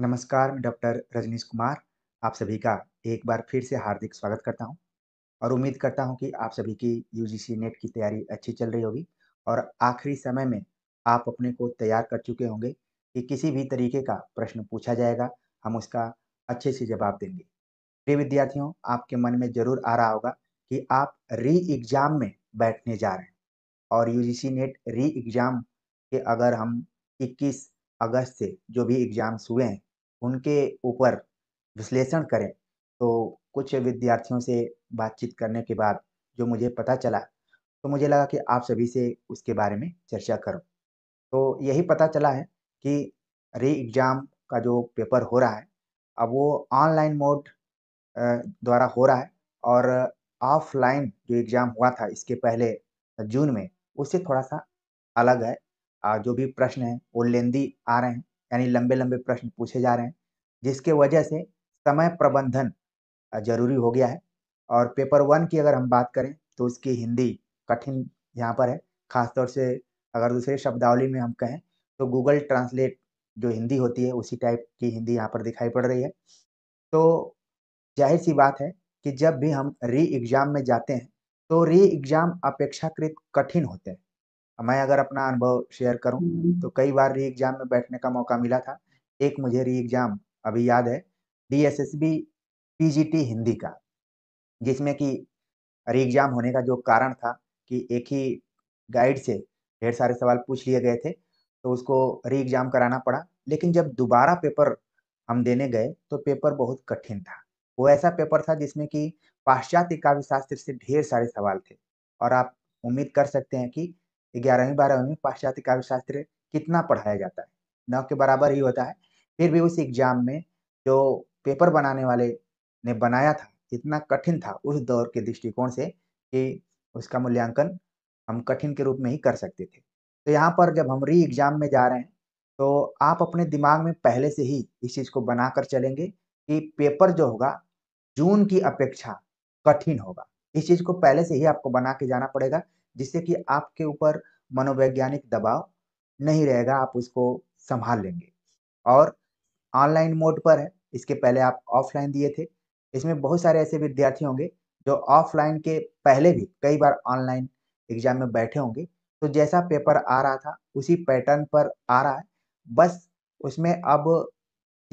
नमस्कार मैं डॉक्टर रजनीश कुमार आप सभी का एक बार फिर से हार्दिक स्वागत करता हूं और उम्मीद करता हूं कि आप सभी की यूजीसी नेट की तैयारी अच्छी चल रही होगी और आखिरी समय में आप अपने को तैयार कर चुके होंगे कि किसी भी तरीके का प्रश्न पूछा जाएगा हम उसका अच्छे से जवाब देंगे प्रिय विद्यार्थियों आपके मन में जरूर आ रहा होगा कि आप री एग्ज़ाम में बैठने जा रहे हैं और यू नेट री एग्ज़ाम के अगर हम इक्कीस अगस्त से जो भी एग्ज़ाम्स हुए हैं उनके ऊपर विश्लेषण करें तो कुछ विद्यार्थियों से बातचीत करने के बाद जो मुझे पता चला तो मुझे लगा कि आप सभी से उसके बारे में चर्चा करूं तो यही पता चला है कि री एग्ज़ाम का जो पेपर हो रहा है अब वो ऑनलाइन मोड द्वारा हो रहा है और ऑफलाइन जो एग्ज़ाम हुआ था इसके पहले जून में उससे थोड़ा सा अलग है जो भी प्रश्न हैं वो लेंदी आ रहे हैं यानी लंबे लंबे प्रश्न पूछे जा रहे हैं जिसके वजह से समय प्रबंधन जरूरी हो गया है और पेपर वन की अगर हम बात करें तो उसकी हिंदी कठिन यहाँ पर है ख़ासतौर से अगर दूसरे शब्दावली में हम कहें तो गूगल ट्रांसलेट जो हिंदी होती है उसी टाइप की हिंदी यहाँ पर दिखाई पड़ रही है तो जाहिर सी बात है कि जब भी हम री एग्ज़ाम में जाते हैं तो री एग्ज़ाम अपेक्षाकृत कठिन होते हैं मैं अगर अपना अनुभव शेयर करूं हम्म। तो कई बार री एग्जाम में बैठने का मौका मिला था एक मुझे री एग्जाम अभी याद है D S S B P G T Hindi का जिसमें कि री एग्जाम होने का जो कारण था कि एक ही गाइड से ढेर सारे सवाल पूछ लिए गए थे तो उसको री एग्जाम कराना पड़ा लेकिन जब दोबारा पेपर हम देने गए तो पेपर बहुत कठिन था वो ऐसा पेपर था जिसमें कि पाश्चात्य काव्य शास्त्र से ढेर सारे सवाल थे और आप उम्मीद कर सकते हैं कि ग्यारहवीं बारहवीं में पाश्चात्य काव्य शास्त्र कितना पढ़ाया जाता है नौ के बराबर ही होता है फिर भी उस एग्जाम में जो पेपर बनाने वाले ने बनाया था इतना कठिन था उस दौर के दृष्टिकोण से कि उसका मूल्यांकन हम कठिन के रूप में ही कर सकते थे तो यहाँ पर जब हम री एग्जाम में जा रहे हैं तो आप अपने दिमाग में पहले से ही इस चीज़ को बना कर चलेंगे कि पेपर जो होगा जून की अपेक्षा कठिन होगा इस चीज़ को पहले से ही आपको बना के जाना पड़ेगा जिससे कि आपके ऊपर मनोवैज्ञानिक दबाव नहीं रहेगा आप उसको संभाल लेंगे और ऑनलाइन मोड पर है इसके पहले आप ऑफलाइन दिए थे इसमें बहुत सारे ऐसे विद्यार्थी होंगे जो ऑफलाइन के पहले भी कई बार ऑनलाइन एग्जाम में बैठे होंगे तो जैसा पेपर आ रहा था उसी पैटर्न पर आ रहा है बस उसमें अब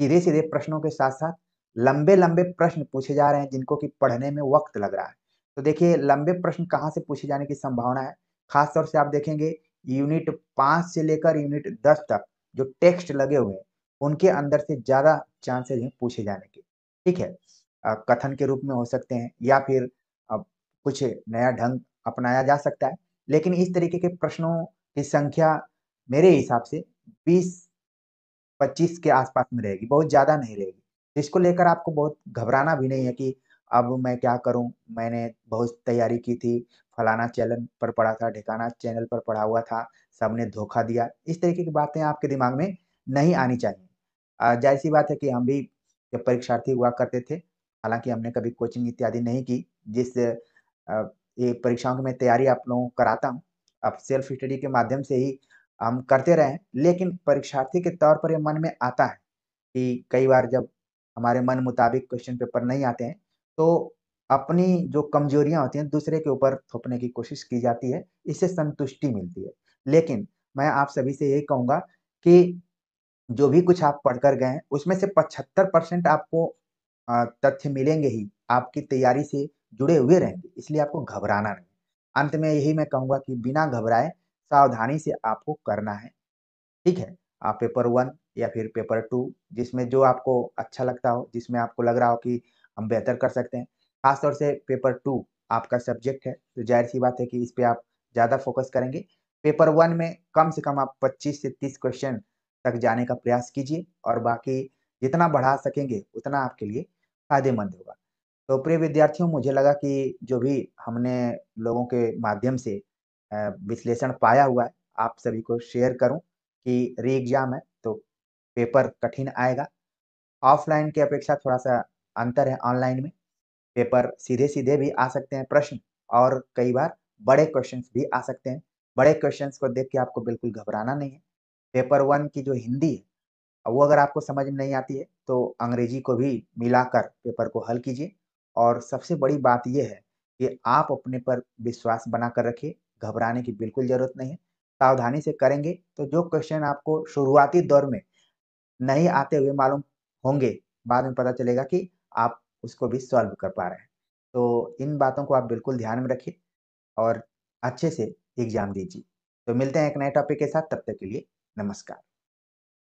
सीधे सीधे प्रश्नों के साथ साथ लंबे लंबे प्रश्न पूछे जा रहे हैं जिनको कि पढ़ने में वक्त लग रहा है तो देखिए लंबे प्रश्न कहाँ से पूछे जाने की संभावना है खासतौर से आप देखेंगे यूनिट पाँच से लेकर यूनिट दस तक जो टेक्स्ट लगे हुए हैं उनके अंदर से ज़्यादा चांसेज हैं पूछे जाने के ठीक है कथन के रूप में हो सकते हैं या फिर कुछ नया ढंग अपनाया जा सकता है लेकिन इस तरीके के प्रश्नों की संख्या मेरे हिसाब से 20-25 के आसपास में रहेगी बहुत ज़्यादा नहीं रहेगी इसको लेकर आपको बहुत घबराना भी नहीं है कि अब मैं क्या करूं मैंने बहुत तैयारी की थी फलाना चैनल पर पढ़ा था ढिकाना चैनल पर पढ़ा हुआ था सबने धोखा दिया इस तरीके की बातें आपके दिमाग में नहीं आनी चाहिए जाहिर सी बात है कि हम भी जब परीक्षार्थी हुआ करते थे हालांकि हमने कभी कोचिंग इत्यादि नहीं की जिस ये परीक्षाओं की मैं तैयारी आप लोगों को कराता हूँ अब सेल्फ स्टडी के माध्यम से ही हम करते रहें लेकिन परीक्षार्थी के तौर पर ये मन में आता है कि कई बार जब हमारे मन मुताबिक क्वेश्चन पेपर नहीं आते हैं तो अपनी जो कमजोरियां होती हैं दूसरे के ऊपर थोपने की कोशिश की जाती है इससे संतुष्टि मिलती है लेकिन मैं आप सभी से यही कहूँगा कि जो भी कुछ आप पढ़कर गए हैं उसमें से पचहत्तर परसेंट आपको तथ्य मिलेंगे ही आपकी तैयारी से जुड़े हुए रहेंगे इसलिए आपको घबराना नहीं अंत में यही मैं कहूँगा कि बिना घबराए सावधानी से आपको करना है ठीक है आप पेपर वन या फिर पेपर टू जिसमें जो आपको अच्छा लगता हो जिसमें आपको लग रहा हो कि हम बेहतर कर सकते हैं खासतौर से पेपर टू आपका सब्जेक्ट है तो जाहिर सी बात है कि इस पर आप ज़्यादा फोकस करेंगे पेपर वन में कम से कम आप पच्चीस से तीस क्वेश्चन तक जाने का प्रयास कीजिए और बाकी जितना बढ़ा सकेंगे उतना आपके लिए फायदेमंद होगा तो प्रिय विद्यार्थियों मुझे लगा कि जो भी हमने लोगों के माध्यम से विश्लेषण पाया हुआ है आप सभी को शेयर करूं कि री एग्जाम है तो पेपर कठिन आएगा ऑफलाइन की अपेक्षा थोड़ा सा अंतर है ऑनलाइन में पेपर सीधे सीधे भी आ सकते हैं प्रश्न और कई बार बड़े क्वेश्चन भी आ सकते हैं बड़े क्वेश्चन को देख के आपको बिल्कुल घबराना नहीं है पेपर वन की जो हिंदी है वो अगर आपको समझ में नहीं आती है तो अंग्रेजी को भी मिलाकर पेपर को हल कीजिए और सबसे बड़ी बात यह है कि आप अपने पर विश्वास बनाकर रखिए घबराने की बिल्कुल ज़रूरत नहीं है सावधानी से करेंगे तो जो क्वेश्चन आपको शुरुआती दौर में नहीं आते हुए मालूम होंगे बाद में पता चलेगा कि आप उसको भी सॉल्व कर पा रहे हैं तो इन बातों को आप बिल्कुल ध्यान में रखिए और अच्छे से एग्जाम दीजिए तो मिलते हैं एक नए टॉपिक के साथ तब तक के लिए नमस्कार